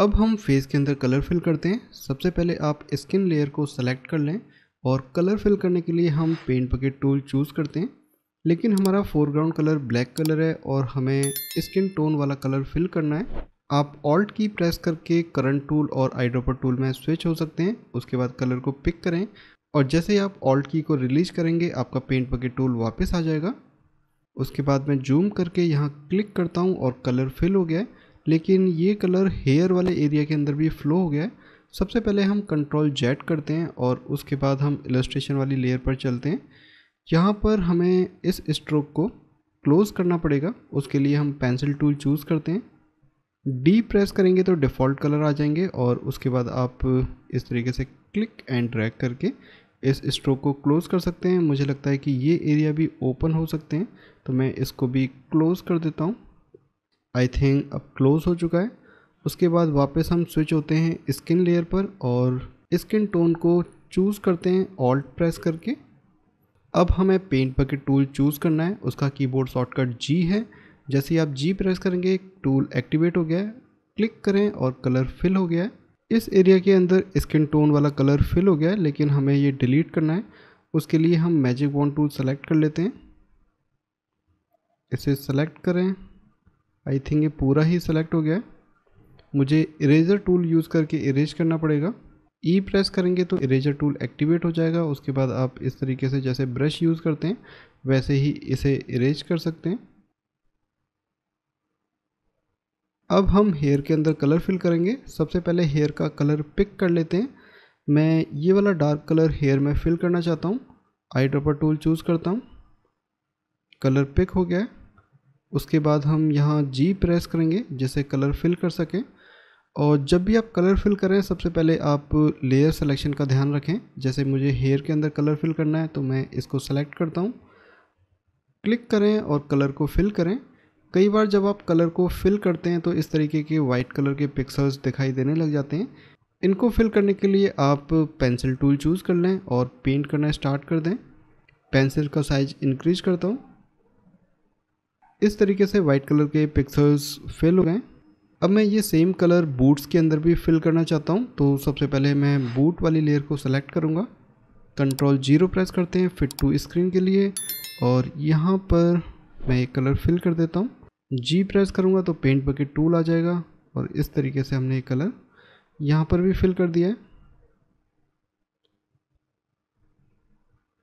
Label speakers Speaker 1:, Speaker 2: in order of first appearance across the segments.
Speaker 1: अब हम फेस के अंदर कलर फिल करते हैं सबसे पहले आप स्किन लेयर को सेलेक्ट कर लें और कलर फिल करने के लिए हम पेंट पकेट टूल चूज़ करते हैं लेकिन हमारा फोरग्राउंड कलर ब्लैक कलर है और हमें स्किन टोन वाला कलर फिल करना है आप ऑल्ट की प्रेस करके करंट टूल और आईड्रोपर टूल में स्विच हो सकते हैं उसके बाद कलर को पिक करें और जैसे ही आप ऑल्ट की को रिलीज करेंगे आपका पेंट पकेट टूल वापस आ जाएगा उसके बाद मैं जूम करके यहाँ क्लिक करता हूँ और कलर फिल हो गया है लेकिन ये कलर हेयर वाले एरिया के अंदर भी फ्लो हो गया है सबसे पहले हम कंट्रोल जेट करते हैं और उसके बाद हम इलस्ट्रेशन वाली लेयर पर चलते हैं यहाँ पर हमें इस स्ट्रोक को क्लोज़ करना पड़ेगा उसके लिए हम पेंसिल टूल चूज़ करते हैं डी प्रेस करेंगे तो डिफ़ॉल्ट कलर आ जाएंगे और उसके बाद आप इस तरीके से क्लिक एंड ड्रैग करके इस स्ट्रोक को क्लोज़ कर सकते हैं मुझे लगता है कि ये एरिया भी ओपन हो सकते हैं तो मैं इसको भी क्लोज़ कर देता हूँ आई थिंक अब क्लोज़ हो चुका है उसके बाद वापस हम स्विच होते हैं स्किन लेयर पर और स्किन टोन को चूज़ करते हैं ऑल्ट प्रेस करके अब हमें पेंट बकेट टूल चूज़ करना है उसका कीबोर्ड शॉर्टकट जी है जैसे ही आप जी प्रेस करेंगे टूल एक्टिवेट हो गया है क्लिक करें और कलर फिल हो गया है इस एरिया के अंदर स्किन टोन वाला कलर फिल हो गया है लेकिन हमें ये डिलीट करना है उसके लिए हम मैजिक वॉन्ड टूल सेलेक्ट कर लेते हैं इसे सेलेक्ट करें आई थिंक ये पूरा ही सेलेक्ट हो गया है मुझे इरेजर टूल यूज़ करके इरेज करना पड़ेगा ई e प्रेस करेंगे तो इरेजर टूल एक्टिवेट हो जाएगा उसके बाद आप इस तरीके से जैसे ब्रश यूज़ करते हैं वैसे ही इसे इरेज कर सकते हैं अब हम हेयर के अंदर कलर फिल करेंगे सबसे पहले हेयर का कलर पिक कर लेते हैं मैं ये वाला डार्क कलर हेयर में फिल करना चाहता हूँ आई ड्रॉपर टूल चूज़ करता हूँ कलर पिक हो गया है उसके बाद हम यहाँ जी प्रेस करेंगे जिससे कलर फिल कर सकें और जब भी आप कलर फिल करें सबसे पहले आप लेयर सिलेक्शन का ध्यान रखें जैसे मुझे हेयर के अंदर कलर फिल करना है तो मैं इसको सेलेक्ट करता हूँ क्लिक करें और कलर को फिल करें कई बार जब आप कलर को फिल करते हैं तो इस तरीके के वाइट कलर के पिक्सल्स दिखाई देने लग जाते हैं इनको फिल करने के लिए आप पेंसिल टूल चूज़ कर लें और पेंट करना स्टार्ट कर दें पेंसिल का साइज इंक्रीज करता हूँ इस तरीके से वाइट कलर के पिक्सल्स फिल हो गए अब मैं ये सेम कलर बूट्स के अंदर भी फिल करना चाहता हूँ तो सबसे पहले मैं बूट वाली लेयर को सेलेक्ट करूँगा कंट्रोल जीरो प्रेस करते हैं फिट टू स्क्रीन के लिए और यहाँ पर मैं एक कलर फिल कर देता हूँ जी प्रेस करूँगा तो पेंट बकेट टूल आ जाएगा और इस तरीके से हमने ये कलर यहाँ पर भी फिल कर दिया है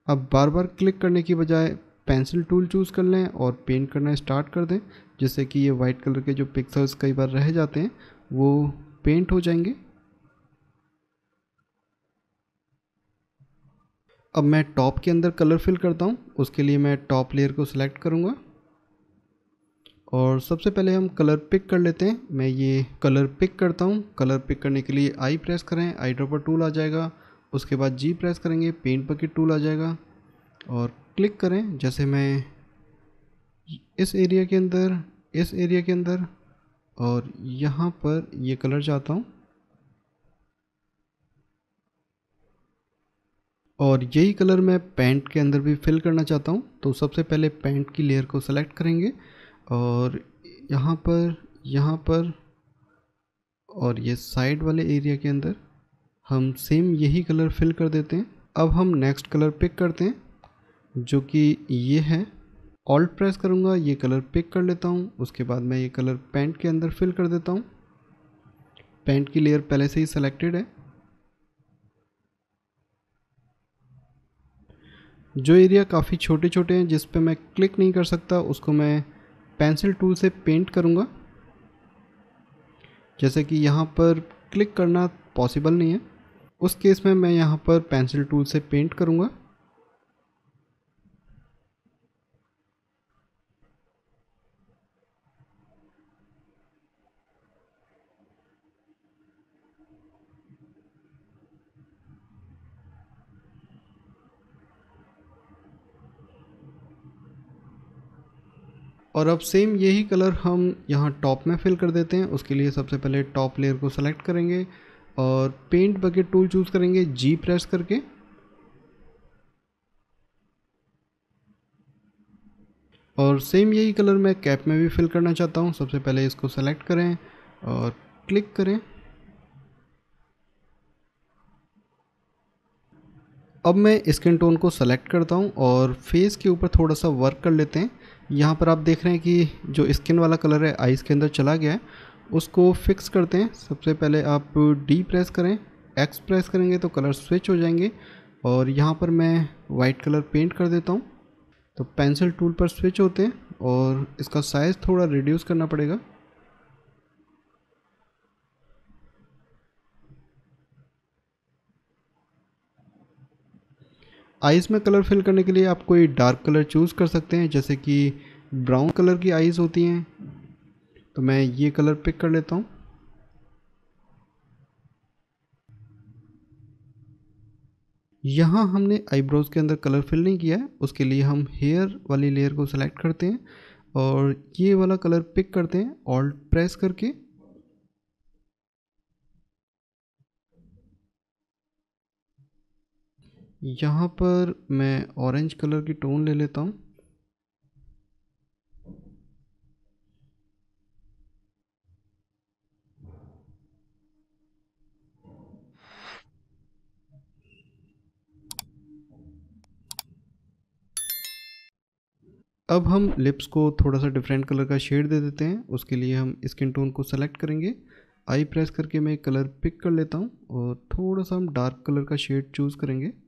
Speaker 1: अब बार बार क्लिक करने की बजाय पेंसिल टूल चूज़ कर लें और पेंट करना स्टार्ट कर दें जिससे कि ये वाइट कलर के जो पिक्सल्स कई बार रह जाते हैं वो पेंट हो जाएंगे अब मैं टॉप के अंदर कलर फिल करता हूँ उसके लिए मैं टॉप लेयर को सिलेक्ट करूँगा और सबसे पहले हम कलर पिक कर लेते हैं मैं ये कलर पिक करता हूँ कलर पिक करने के लिए आई प्रेस करें आई ड्रॉपर टूल आ जाएगा उसके बाद जी प्रेस करेंगे पेंट बकेट टूल आ जाएगा और क्लिक करें जैसे मैं इस एरिया के अंदर इस एरिया के अंदर और यहाँ पर ये कलर चाहता हूँ और यही कलर मैं पैंट के अंदर भी फिल करना चाहता हूँ तो सबसे पहले पैंट की लेयर को सेलेक्ट करेंगे और यहाँ पर यहाँ पर और ये साइड वाले एरिया के अंदर हम सेम यही कलर फिल कर देते हैं अब हम नेक्स्ट कलर पिक करते हैं जो कि ये है ऑल्ट प्रेस करूँगा ये कलर पिक कर लेता हूँ उसके बाद मैं ये कलर पेंट के अंदर फिल कर देता हूँ पेंट की लेयर पहले से ही सेलेक्टेड है जो एरिया काफ़ी छोटे छोटे हैं जिस पे मैं क्लिक नहीं कर सकता उसको मैं पेंसिल टूल से पेंट करूँगा जैसे कि यहाँ पर क्लिक करना पॉसिबल नहीं है उस केस में मैं यहाँ पर पेंसिल टूल से पेंट करूँगा और अब सेम यही कलर हम यहाँ टॉप में फिल कर देते हैं उसके लिए सबसे पहले टॉप लेयर को सेलेक्ट करेंगे और पेंट बकेट टूल चूज़ करेंगे जी प्रेस करके और सेम यही कलर मैं कैप में भी फिल करना चाहता हूँ सबसे पहले इसको सेलेक्ट करें और क्लिक करें अब मैं स्किन टोन को सेलेक्ट करता हूँ और फेस के ऊपर थोड़ा सा वर्क कर लेते हैं यहाँ पर आप देख रहे हैं कि जो स्किन वाला कलर है आइज़ के अंदर चला गया है उसको फिक्स करते हैं सबसे पहले आप डी प्रेस करें एक्स प्रेस करेंगे तो कलर स्विच हो जाएंगे और यहाँ पर मैं वाइट कलर पेंट कर देता हूँ तो पेंसिल टूल पर स्विच होते हैं और इसका साइज़ थोड़ा रिड्यूस करना पड़ेगा आइज़ में कलर फिल करने के लिए आप कोई डार्क कलर चूज़ कर सकते हैं जैसे कि ब्राउन कलर की आइज़ होती हैं तो मैं ये कलर पिक कर लेता हूँ यहाँ हमने आईब्रोज़ के अंदर कलर फिल नहीं किया है उसके लिए हम हेयर वाली लेयर को सिलेक्ट करते हैं और ये वाला कलर पिक करते हैं ऑल्ट प्रेस करके यहाँ पर मैं ऑरेंज कलर की टोन ले लेता हूँ अब हम लिप्स को थोड़ा सा डिफरेंट कलर का शेड दे देते हैं उसके लिए हम स्किन टोन को सेलेक्ट करेंगे आई प्रेस करके मैं कलर पिक कर लेता हूँ और थोड़ा सा हम डार्क कलर का शेड चूज़ करेंगे